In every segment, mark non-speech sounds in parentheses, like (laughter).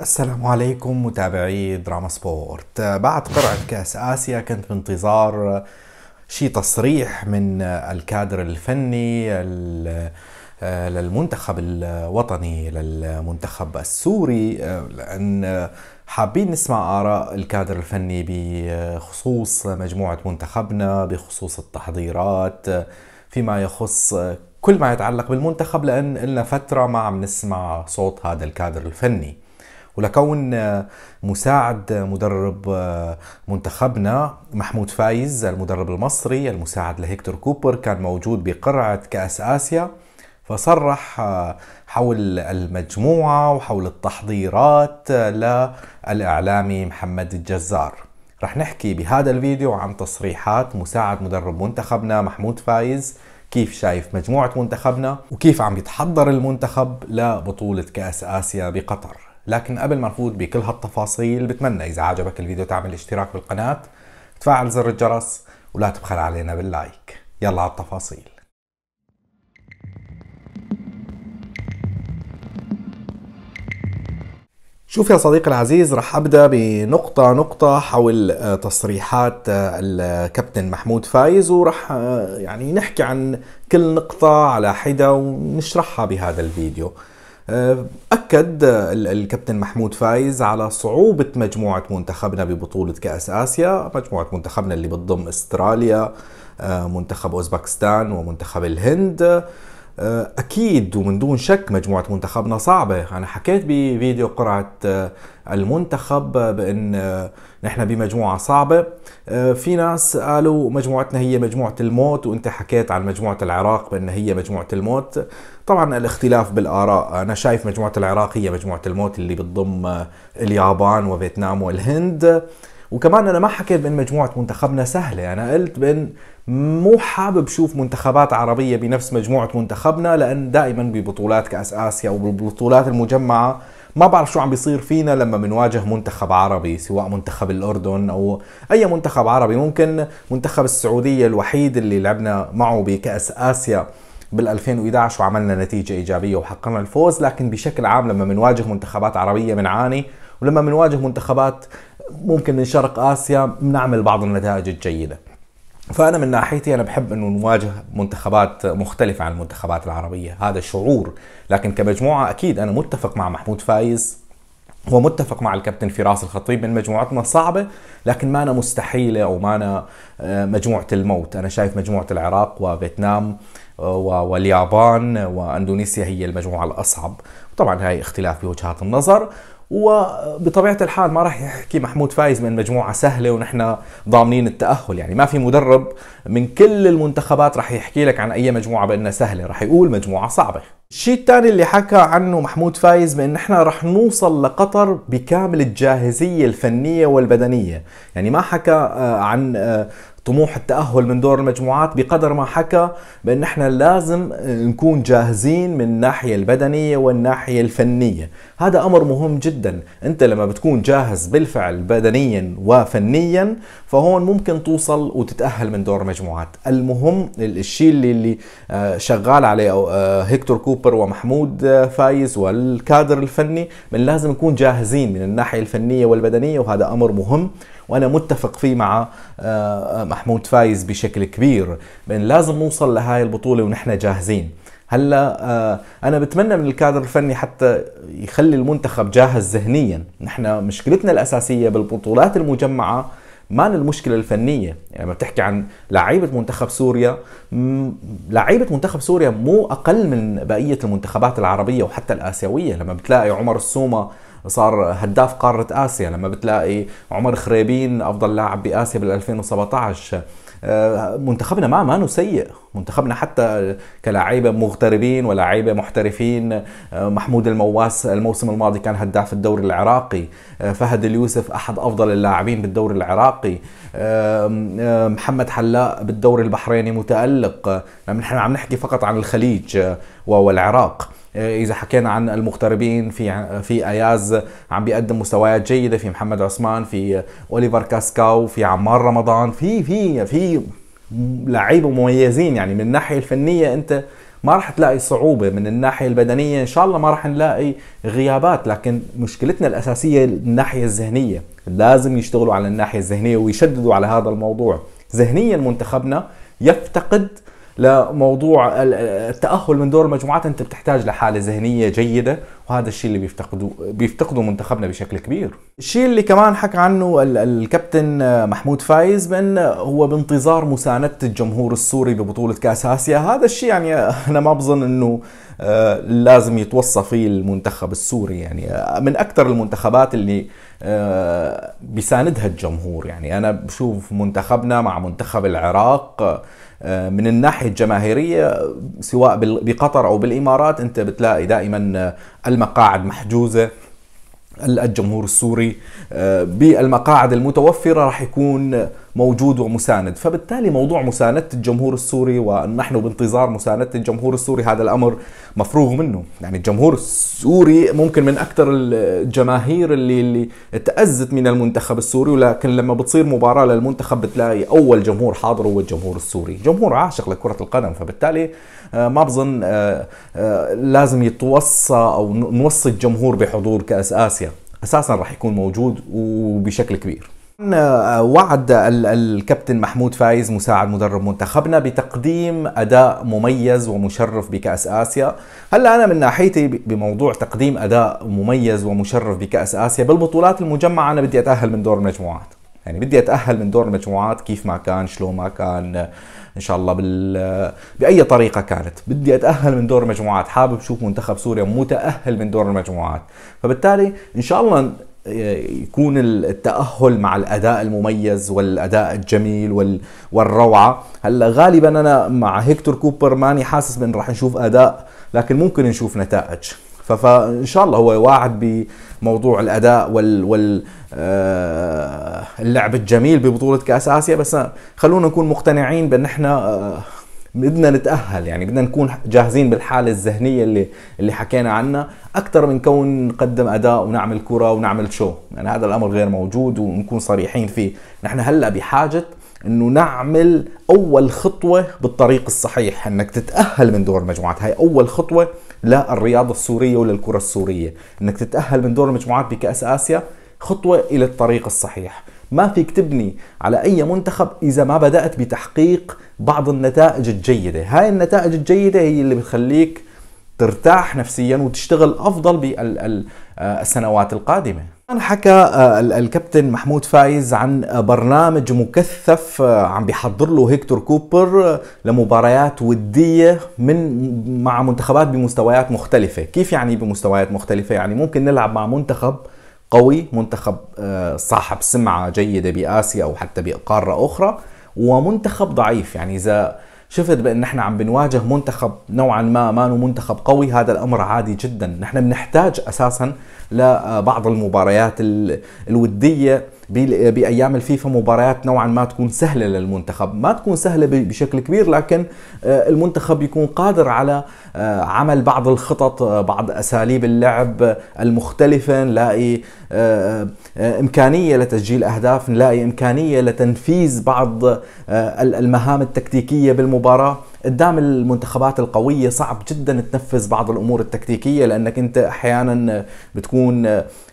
السلام عليكم متابعي دراما سبورت بعد قرعة كأس آسيا كنت بانتظار شي تصريح من الكادر الفني للمنتخب الوطني للمنتخب السوري لأن حابين نسمع آراء الكادر الفني بخصوص مجموعة منتخبنا بخصوص التحضيرات فيما يخص كل ما يتعلق بالمنتخب لأن لنا فترة ما عم نسمع صوت هذا الكادر الفني ولكون مساعد مدرب منتخبنا محمود فايز المدرب المصري المساعد لهيكتور كوبر كان موجود بقرعة كأس آسيا فصرح حول المجموعة وحول التحضيرات للإعلامي محمد الجزار رح نحكي بهذا الفيديو عن تصريحات مساعد مدرب منتخبنا محمود فايز كيف شايف مجموعة منتخبنا وكيف عم يتحضر المنتخب لبطولة كأس آسيا بقطر لكن قبل ما نفوت بكل هالتفاصيل بتمنى إذا عجبك الفيديو تعمل اشتراك بالقناة تفعل زر الجرس ولا تبخل علينا باللايك يلا على التفاصيل شوف يا صديقي العزيز رح ابدا بنقطة نقطة حول آه، تصريحات آه، الكابتن محمود فايز ورح آه، يعني نحكي عن كل نقطة على حدة ونشرحها بهذا الفيديو. أكد الكابتن محمود فايز على صعوبة مجموعة منتخبنا ببطولة كأس آسيا مجموعة منتخبنا اللي بتضم استراليا آه، منتخب أوزبكستان ومنتخب الهند آه، اكيد ومن دون شك مجموعه منتخبنا صعبه انا حكيت بفيديو قرعه آه، المنتخب بان آه، نحن بمجموعه صعبه في ناس قالوا مجموعتنا هي مجموعه الموت وانت حكيت عن مجموعه العراق بان هي مجموعه الموت طبعا الاختلاف بالاراء انا شايف مجموعه العراق هي مجموعه الموت اللي بتضم اليابان وفيتنام والهند وكمان انا ما حكيت بان مجموعه منتخبنا سهله انا قلت بان مو حابب شوف منتخبات عربيه بنفس مجموعه منتخبنا لان دائما ببطولات كاس اسيا وبالبطولات المجمعه ما بعرف شو عم بيصير فينا لما بنواجه منتخب عربي سواء منتخب الأردن أو أي منتخب عربي ممكن منتخب السعودية الوحيد اللي لعبنا معه بكأس آسيا بال2011 وعملنا نتيجة إيجابية وحققنا الفوز لكن بشكل عام لما بنواجه منتخبات عربية بنعاني ولما بنواجه منتخبات ممكن من شرق اسيا بنعمل بعض النتائج الجيده فانا من ناحيتي انا بحب انه نواجه منتخبات مختلفه عن المنتخبات العربيه هذا شعور لكن كمجموعه اكيد انا متفق مع محمود فايز ومتفق مع الكابتن فراس الخطيب من مجموعتنا صعبه لكن ما أنا مستحيله او ما أنا آه، مجموعه الموت انا شايف مجموعه العراق وفيتنام آه، واليابان واندونيسيا هي المجموعه الاصعب طبعا هاي اختلاف بوجهات النظر وبطبيعه الحال ما راح يحكي محمود فايز من مجموعه سهله ونحن ضامنين التاهل يعني ما في مدرب من كل المنتخبات راح يحكي لك عن اي مجموعه بانها سهله راح يقول مجموعه صعبه الشيء الثاني اللي حكى عنه محمود فايز بان نحن راح نوصل لقطر بكامل الجاهزيه الفنيه والبدنيه يعني ما حكى آه، عن آه، طموح التأهل من دور المجموعات بقدر ما حكى بأن احنا لازم نكون جاهزين من الناحية البدنية والناحية الفنية هذا أمر مهم جدا أنت لما بتكون جاهز بالفعل بدنيا وفنيا فهون ممكن توصل وتتأهل من دور المجموعات المهم الشيء اللي, اللي آه، شغال عليه آه، هيكتور كوبر ومحمود آه، فايز والكادر الفني من لازم نكون جاهزين من الناحية الفنية والبدنية وهذا أمر مهم وانا متفق فيه مع آه، محمود فايز بشكل كبير بان لازم نوصل لهاي البطوله ونحن جاهزين هلا آه، انا بتمنى من الكادر الفني حتى يخلي المنتخب جاهز ذهنيا نحن مشكلتنا الاساسيه بالبطولات المجمعه ما المشكلة الفنية يعني لما بتحكي عن لعيبة منتخب سوريا لعيبه منتخب سوريا مو اقل من بقيه المنتخبات العربيه وحتى الاسيويه لما بتلاقي عمر السومه صار هداف قارة آسيا لما بتلاقي عمر خريبين أفضل لاعب بآسيا بال 2017 آه، منتخبنا ما ما سيء منتخبنا حتى كلاعيبة مغتربين ولاعيبة محترفين آه، محمود المواس الموسم الماضي كان هداف الدوري العراقي آه، فهد اليوسف أحد أفضل اللاعبين بالدوري العراقي محمد حلاق بالدوري البحريني متألق متعلق يعني نحن عم نحكي فقط عن الخليج والعراق اذا حكينا عن المغتربين في في اياز عم بيقدم مستويات جيده في محمد عثمان في اوليفر كاسكاو في عمار رمضان في في في لعيبه مميزين يعني من الناحيه الفنيه انت ما راح تلاقي صعوبة من الناحية البدنية إن شاء الله ما راح نلاقي غيابات لكن مشكلتنا الأساسية الناحية الذهنية لازم يشتغلوا على الناحية الذهنية ويشددوا على هذا الموضوع ذهنيا منتخبنا يفتقد لموضوع التاهل من دور المجموعات انت بتحتاج لحاله ذهنيه جيده وهذا الشيء اللي بيفتقدوه بيفتقدوا منتخبنا بشكل كبير الشيء اللي كمان حكى عنه الكابتن محمود فايز بانه هو بانتظار مساندة الجمهور السوري ببطولة كأس آسيا هذا الشيء يعني (laughs) أنا ما بظن أنه آه، لازم يتوصى فيه المنتخب السوري يعني من أكثر المنتخبات اللي آه، بيساندها الجمهور يعني أنا بشوف منتخبنا مع منتخب العراق آه، من الناحيه الجماهيريه سواء بقطر او بالامارات انت بتلاقي دائما آه، المقاعد محجوزه الجمهور السوري آه، بالمقاعد المتوفره راح يكون موجود ومساند فبالتالي موضوع مساندة الجمهور السوري ونحن بانتظار مساندة الجمهور السوري هذا الأمر مفروغ منه يعني الجمهور السوري ممكن من أكثر الجماهير اللي, اللي تأزت من المنتخب السوري ولكن لما بتصير مباراة للمنتخب بتلاقي أول جمهور حاضر هو الجمهور السوري جمهور عاشق لكرة القدم فبالتالي آه، ما بظن آه، آه، لازم يتوصى أو نوصي الجمهور بحضور كأس آسيا اساسا رح يكون موجود وبشكل كبير آه، وعد الكابتن محمود فايز مساعد مدرب منتخبنا بتقديم اداء مميز ومشرف بكاس اسيا هلا انا من ناحيتي بموضوع تقديم اداء مميز ومشرف بكاس اسيا بالبطولات المجمعه انا بدي اتاهل من دور المجموعات يعني بدي اتاهل من دور المجموعات كيف ما كان شلو ما كان ان شاء الله بال باي طريقه كانت بدي اتاهل من دور المجموعات حابب اشوف منتخب سوريا متاهل من دور المجموعات فبالتالي ان شاء الله يكون التأهل مع الأداء المميز والأداء الجميل والروعة هلا غالبا أنا مع هيكتور كوبر ماني حاسس من رح نشوف أداء لكن ممكن نشوف نتائج فان شاء الله هو واعد بموضوع الاداء وال وال آه، اللعب الجميل ببطوله كاس اسيا بس خلونا نكون مقتنعين بان احنا آه، بدنا نتاهل يعني بدنا نكون جاهزين بالحاله الذهنيه اللي اللي حكينا عنها اكثر من كون نقدم اداء ونعمل كره ونعمل شو يعني هذا الامر غير موجود ونكون صريحين فيه نحن هلا بحاجه انه نعمل اول خطوه بالطريق الصحيح انك تتاهل من دور المجموعات هاي اول خطوه للرياضه السوريه وللكره السوريه انك تتاهل من دور المجموعات بكاس اسيا خطوه الى الطريق الصحيح ما فيك تبني على أي منتخب إذا ما بدأت بتحقيق بعض النتائج الجيدة هاي النتائج الجيدة هي اللي بتخليك ترتاح نفسيا وتشتغل أفضل بالسنوات القادمة كان حكى آه، الكابتن محمود فايز عن برنامج مكثف آه، عم بيحضر له هيكتور كوبر آه، لمباريات ودية من مع منتخبات بمستويات مختلفة، كيف يعني بمستويات مختلفة؟ يعني ممكن نلعب مع منتخب قوي منتخب آه، صاحب سمعة جيدة بآسيا أو حتى بقارة أخرى ومنتخب ضعيف يعني إذا شفت بان نحن عم بنواجه منتخب نوعا ما ما منتخب قوي هذا الامر عادي جدا نحن بنحتاج اساسا لبعض المباريات الوديه بايام الفيفا مباريات نوعا ما تكون سهله للمنتخب ما تكون سهله بشكل كبير لكن آه، المنتخب يكون قادر على آه، عمل بعض الخطط آه، بعض اساليب اللعب المختلفه نلاقي امكانيه لتسجيل اهداف نلاقي امكانيه لتنفيذ بعض المهام التكتيكيه بالمباراه قدام المنتخبات القوية صعب جدا تنفذ بعض الأمور التكتيكية لأنك أنت أحيانا بتكون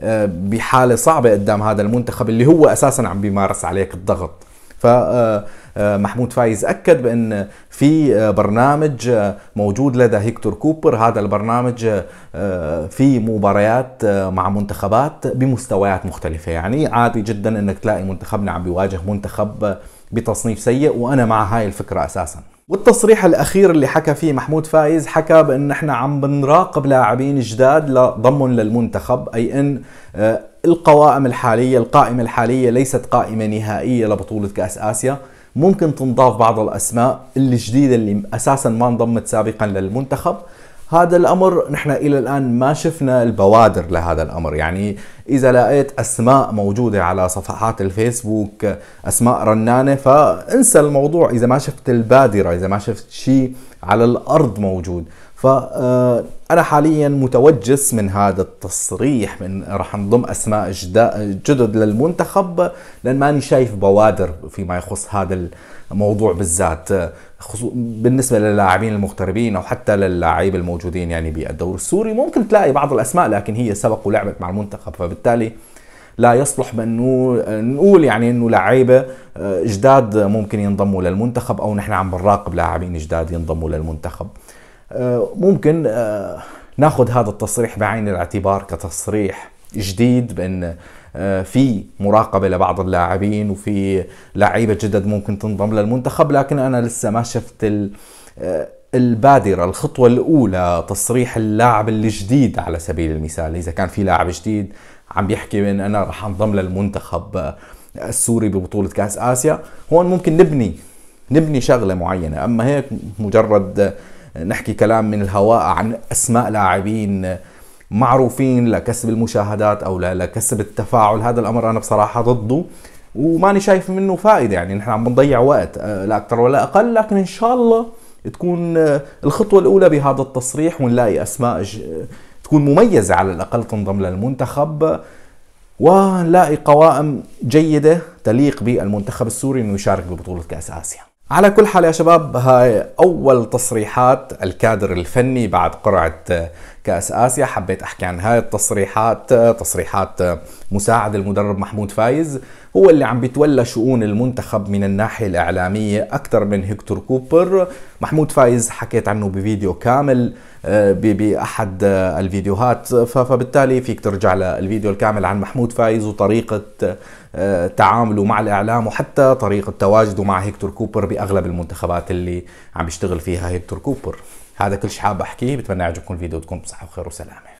آه، بحالة صعبة قدام هذا المنتخب اللي هو أساسا عم بيمارس عليك الضغط فمحمود آه، آه، فايز اكد بان في برنامج موجود لدى هيكتور كوبر هذا البرنامج في مباريات مع منتخبات بمستويات مختلفه يعني عادي جدا انك تلاقي منتخبنا عم بيواجه منتخب بتصنيف سيء وانا مع هاي الفكره اساسا والتصريح الاخير اللي حكى فيه محمود فايز حكى بان احنا عم بنراقب لاعبين جداد لضمهم للمنتخب اي ان آه، القوائم الحاليه القائمه الحاليه ليست قائمه نهائيه لبطوله كاس اسيا ممكن تنضاف بعض الاسماء الجديده اللي اساسا ما انضمت سابقا للمنتخب هذا الامر نحن الى الان ما شفنا البوادر لهذا الامر يعني اذا لقيت اسماء موجوده على صفحات الفيسبوك اسماء رنانه فانسى الموضوع اذا ما شفت البادره اذا ما شفت شيء على الارض موجود فأنا آه، حاليا متوجس من هذا التصريح من راح نضم أسماء جدد للمنتخب لأن ماني شايف بوادر فيما يخص هذا الموضوع بالذات آه، بالنسبة للاعبين المغتربين أو حتى للاعيب الموجودين يعني بالدور السوري ممكن تلاقي بعض الأسماء لكن هي سبق ولعبت مع المنتخب فبالتالي لا يصلح بانه نقول يعني انه لعيبه آه، جداد ممكن ينضموا للمنتخب او نحن عم بنراقب لاعبين جداد ينضموا للمنتخب آه، ممكن آه، ناخذ هذا التصريح بعين الاعتبار كتصريح جديد بان آه، في مراقبة لبعض اللاعبين وفي لعيبة جدد ممكن تنضم للمنتخب لكن أنا لسه ما شفت البادرة الخطوة الأولى تصريح اللاعب الجديد على سبيل المثال إذا كان في لاعب جديد عم بيحكي بأن أنا رح أنضم للمنتخب السوري ببطولة كأس آسيا هون ممكن نبني نبني شغلة معينة أما هيك مجرد نحكي كلام من الهواء عن اسماء لاعبين معروفين لكسب المشاهدات او لكسب التفاعل هذا الامر انا بصراحه ضده وماني شايف منه فائده يعني نحن عم بنضيع وقت آه، لا اكثر ولا اقل لكن ان شاء الله تكون آه، الخطوه الاولى بهذا التصريح ونلاقي اسماء تكون مميزه على الاقل تنضم للمنتخب ونلاقي قوائم جيده تليق بالمنتخب السوري انه يشارك ببطوله كاس اسيا على كل حال يا شباب هاي أول تصريحات الكادر الفني بعد قرعة آه، كأس آسيا حبيت أحكي عن هاي التصريحات آه، تصريحات آه، مساعد المدرب محمود فايز هو اللي عم بيتولى شؤون المنتخب من الناحية الإعلامية أكثر من هيكتور كوبر محمود فايز حكيت عنه بفيديو كامل آه، بأحد آه، الفيديوهات فبالتالي فيك ترجع للفيديو الكامل عن محمود فايز وطريقة آه، تعامله مع الإعلام وحتى طريقة تواجده مع هيكتور كوبر بأغلب المنتخبات اللي عم بيشتغل فيها هيكتور كوبر هذا كل شيء حاب أحكيه بتمنى يعجبكم الفيديو تكونوا بصحة وخير وسلامة